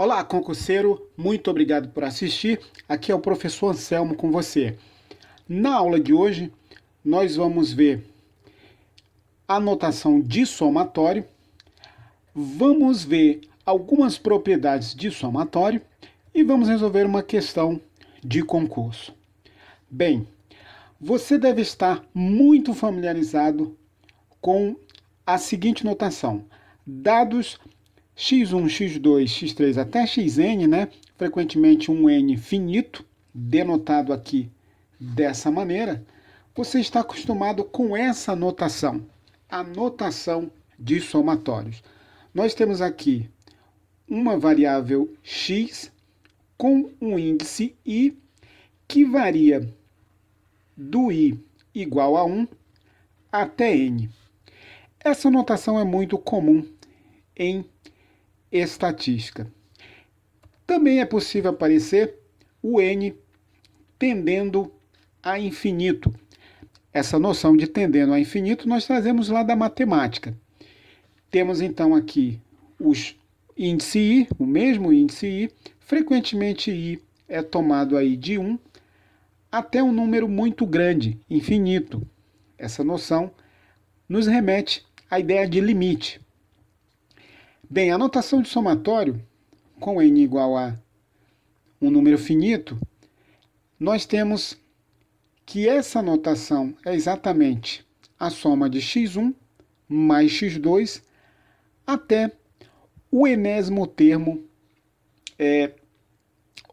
Olá, concurseiro, muito obrigado por assistir. Aqui é o professor Anselmo com você. Na aula de hoje, nós vamos ver a notação de somatório, vamos ver algumas propriedades de somatório e vamos resolver uma questão de concurso. Bem, você deve estar muito familiarizado com a seguinte notação: dados x1, x2, x3 até xn, né? frequentemente um n finito, denotado aqui dessa maneira, você está acostumado com essa notação, a notação de somatórios. Nós temos aqui uma variável x com um índice i que varia do i igual a 1 até n. Essa notação é muito comum em estatística. Também é possível aparecer o n tendendo a infinito. Essa noção de tendendo a infinito nós trazemos lá da matemática. Temos então aqui os índice i, o mesmo índice i, frequentemente i é tomado aí de 1 até um número muito grande, infinito. Essa noção nos remete à ideia de limite. Bem, a notação de somatório com n igual a um número finito, nós temos que essa notação é exatamente a soma de x1 mais x2 até o enésimo termo é,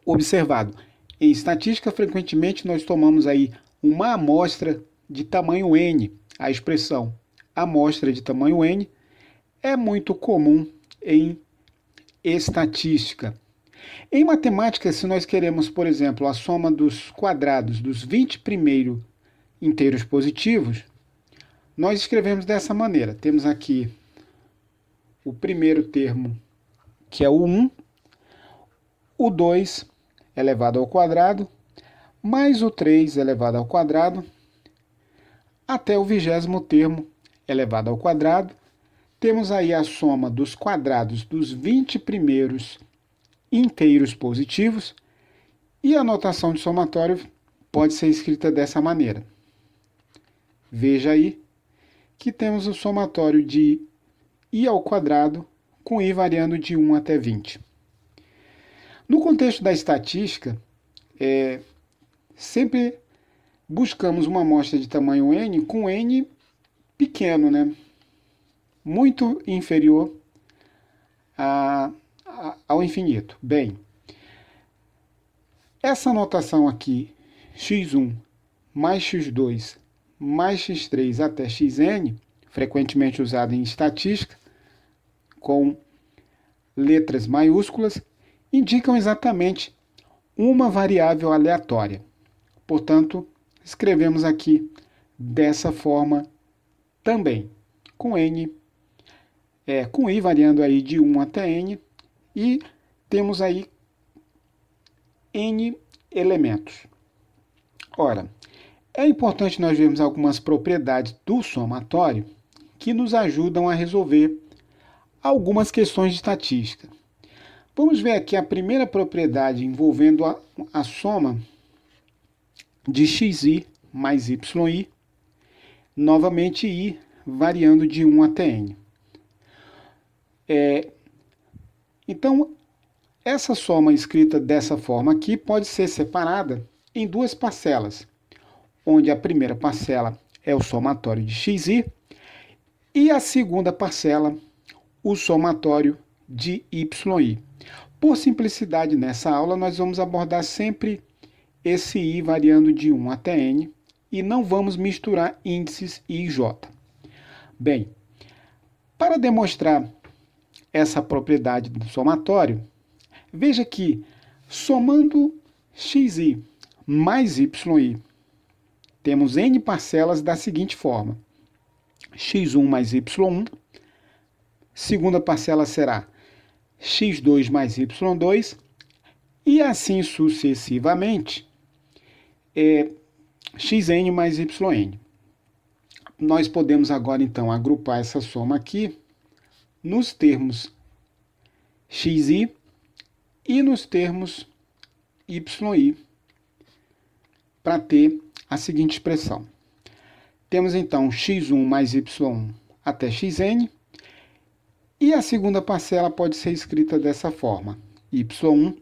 observado. Em estatística, frequentemente nós tomamos aí uma amostra de tamanho n. A expressão amostra de tamanho n é muito comum em estatística. Em matemática, se nós queremos, por exemplo, a soma dos quadrados dos 20 primeiros inteiros positivos, nós escrevemos dessa maneira. Temos aqui o primeiro termo, que é o 1, o 2 elevado ao quadrado, mais o 3 elevado ao quadrado, até o vigésimo termo elevado ao quadrado, temos aí a soma dos quadrados dos 20 primeiros inteiros positivos e a notação de somatório pode ser escrita dessa maneira. Veja aí que temos o somatório de i ao quadrado com i variando de 1 até 20. No contexto da estatística, é, sempre buscamos uma amostra de tamanho n com n pequeno, né? muito inferior a, a, ao infinito. Bem, essa notação aqui, x1 mais x2 mais x3 até xn, frequentemente usada em estatística, com letras maiúsculas, indicam exatamente uma variável aleatória. Portanto, escrevemos aqui dessa forma também, com n é, com i variando aí de 1 até n, e temos aí n elementos. Ora, é importante nós vermos algumas propriedades do somatório que nos ajudam a resolver algumas questões de estatística. Vamos ver aqui a primeira propriedade envolvendo a, a soma de xi mais yi, novamente i variando de 1 até n. É, então, essa soma escrita dessa forma aqui pode ser separada em duas parcelas, onde a primeira parcela é o somatório de xi e a segunda parcela o somatório de yi. Por simplicidade, nessa aula nós vamos abordar sempre esse i variando de 1 até n e não vamos misturar índices i e j. Bem, para demonstrar essa propriedade do somatório, veja que somando xi mais yi, temos n parcelas da seguinte forma: x1 mais y1, segunda parcela será x2 mais y2, e assim sucessivamente, é, xn mais yn. Nós podemos agora, então, agrupar essa soma aqui nos termos xi e nos termos yi para ter a seguinte expressão. Temos então x1 mais y até xn, e a segunda parcela pode ser escrita dessa forma: y1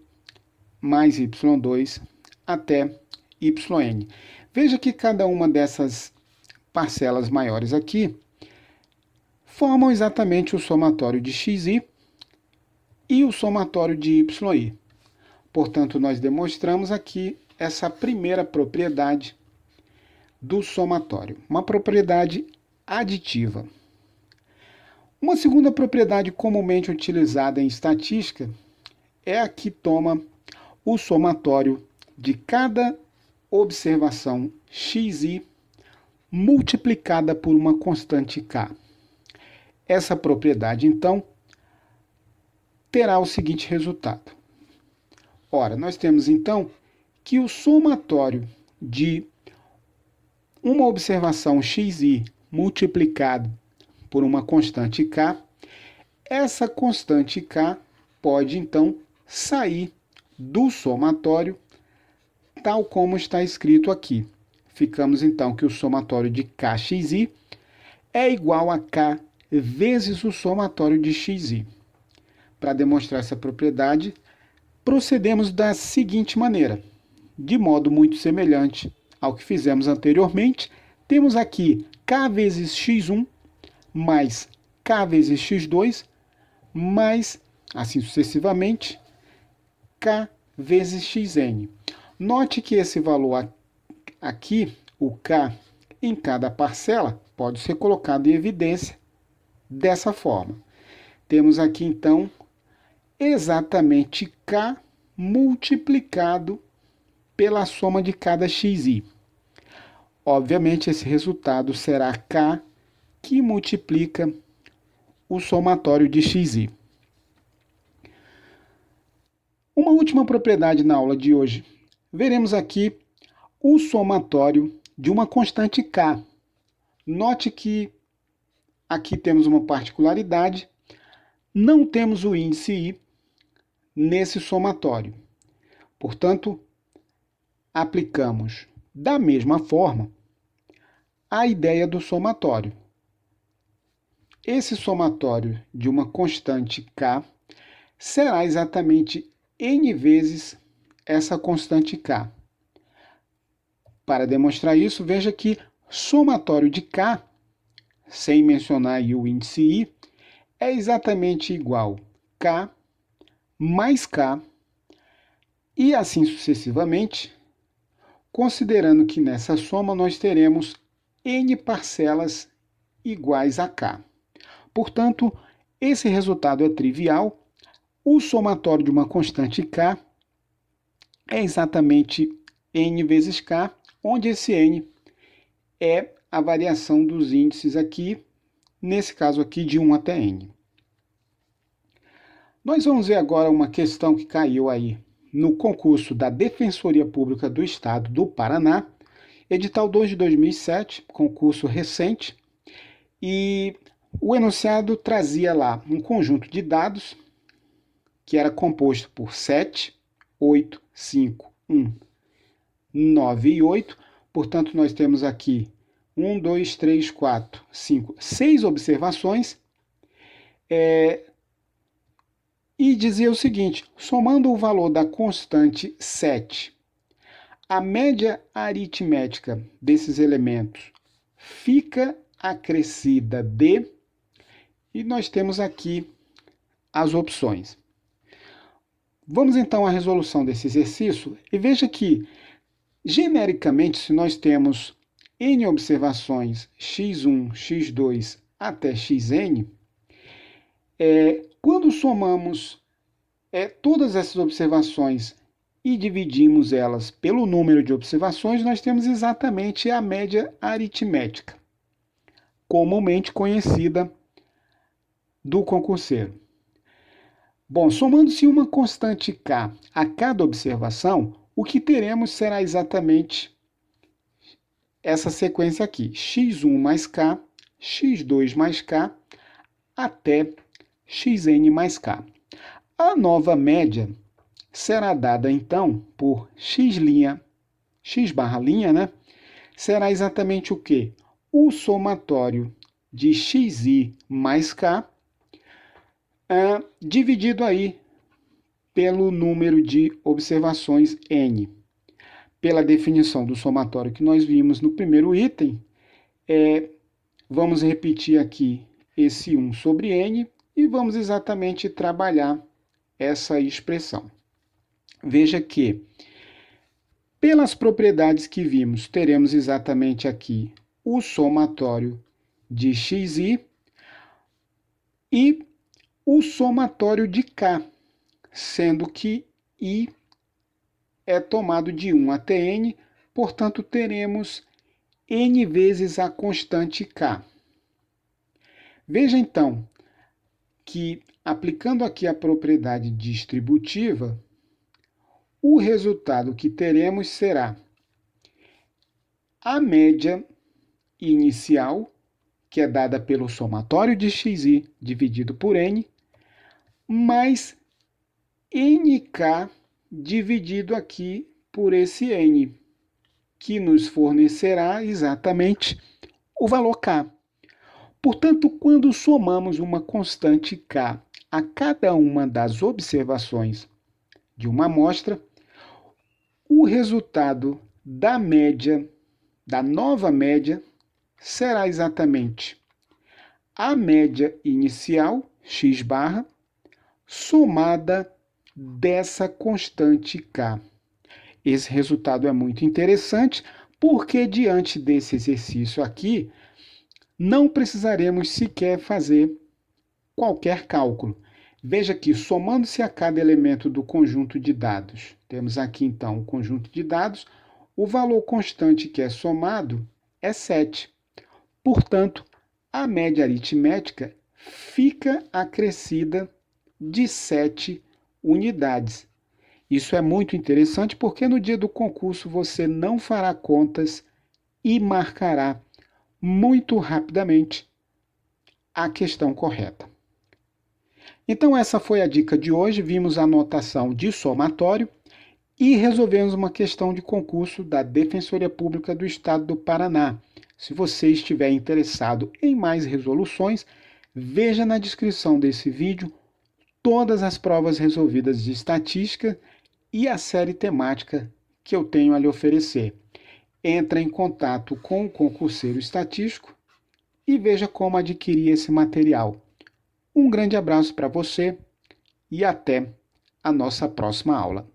mais y2 até yn. Veja que cada uma dessas parcelas maiores aqui formam exatamente o somatório de xi e o somatório de yi. Portanto, nós demonstramos aqui essa primeira propriedade do somatório, uma propriedade aditiva. Uma segunda propriedade comumente utilizada em estatística é a que toma o somatório de cada observação xi multiplicada por uma constante k. Essa propriedade, então, terá o seguinte resultado. Ora, nós temos então que o somatório de uma observação xi multiplicado por uma constante k, essa constante k pode então sair do somatório tal como está escrito aqui. Ficamos então que o somatório de kxi é igual a k vezes o somatório de xi. Para demonstrar essa propriedade, procedemos da seguinte maneira. De modo muito semelhante ao que fizemos anteriormente, temos aqui k vezes x1 mais k vezes x2 mais, assim sucessivamente, k vezes xn. Note que esse valor aqui, o k em cada parcela, pode ser colocado em evidência dessa forma. Temos aqui então exatamente k multiplicado pela soma de cada xi. Obviamente, esse resultado será k que multiplica o somatório de xi. Uma última propriedade na aula de hoje. Veremos aqui o somatório de uma constante k. Note que Aqui temos uma particularidade. Não temos o índice I nesse somatório. Portanto, aplicamos da mesma forma a ideia do somatório. Esse somatório de uma constante k será exatamente n vezes essa constante k. Para demonstrar isso, veja que somatório de k sem mencionar o índice I, é exatamente igual K mais K, e assim sucessivamente, considerando que nessa soma nós teremos n parcelas iguais a K. Portanto, esse resultado é trivial, o somatório de uma constante K é exatamente n vezes K, onde esse n é a variação dos índices aqui, nesse caso aqui de 1 até n. Nós vamos ver agora uma questão que caiu aí no concurso da Defensoria Pública do Estado do Paraná, edital 2 de 2007, concurso recente, e o enunciado trazia lá um conjunto de dados que era composto por 7, 8, 5, 1, 9 e 8. Portanto, nós temos aqui 1, 2, 3, 4, 5, 6 observações. É, e dizia o seguinte: somando o valor da constante 7, a média aritmética desses elementos fica acrescida de. E nós temos aqui as opções. Vamos então à resolução desse exercício e veja que, genericamente, se nós temos N observações x1, x2 até xn, é, quando somamos é, todas essas observações e dividimos elas pelo número de observações, nós temos exatamente a média aritmética, comumente conhecida do concurseiro. Bom, somando-se uma constante k a cada observação, o que teremos será exatamente essa sequência aqui, x1 mais k, x2 mais k, até xn mais k. A nova média será dada, então, por x', linha, x barra linha, né? Será exatamente o quê? O somatório de xi mais k, é, dividido aí pelo número de observações n pela definição do somatório que nós vimos no primeiro item, é, vamos repetir aqui esse 1 sobre n e vamos exatamente trabalhar essa expressão. Veja que, pelas propriedades que vimos, teremos exatamente aqui o somatório de xi e o somatório de k, sendo que i é tomado de 1 até n, portanto teremos n vezes a constante k. Veja então que, aplicando aqui a propriedade distributiva, o resultado que teremos será a média inicial, que é dada pelo somatório de xi dividido por n, mais nk dividido aqui por esse n, que nos fornecerá exatamente o valor k. Portanto, quando somamos uma constante k a cada uma das observações de uma amostra, o resultado da média, da nova média, será exatamente a média inicial, x barra, somada dessa constante K. Esse resultado é muito interessante porque, diante desse exercício aqui, não precisaremos sequer fazer qualquer cálculo. Veja que, somando-se a cada elemento do conjunto de dados, temos aqui então o conjunto de dados, o valor constante que é somado é 7. Portanto, a média aritmética fica acrescida de 7 unidades. Isso é muito interessante porque no dia do concurso você não fará contas e marcará muito rapidamente a questão correta. Então, essa foi a dica de hoje. Vimos a notação de somatório e resolvemos uma questão de concurso da Defensoria Pública do Estado do Paraná. Se você estiver interessado em mais resoluções, veja na descrição desse vídeo todas as provas resolvidas de estatística e a série temática que eu tenho a lhe oferecer. Entra em contato com o concurseiro estatístico e veja como adquirir esse material. Um grande abraço para você e até a nossa próxima aula.